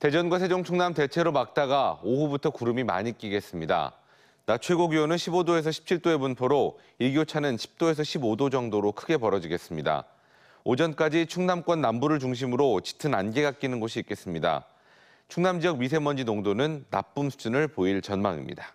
대전과 세종 충남 대체로 막다가 오후부터 구름이 많이 끼겠습니다. 낮 최고 기온은 15도에서 17도의 분포로 일교차는 10도에서 15도 정도로 크게 벌어지겠습니다. 오전까지 충남권 남부를 중심으로 짙은 안개가 끼는 곳이 있겠습니다. 충남 지역 미세먼지 농도는 나쁨 수준을 보일 전망입니다.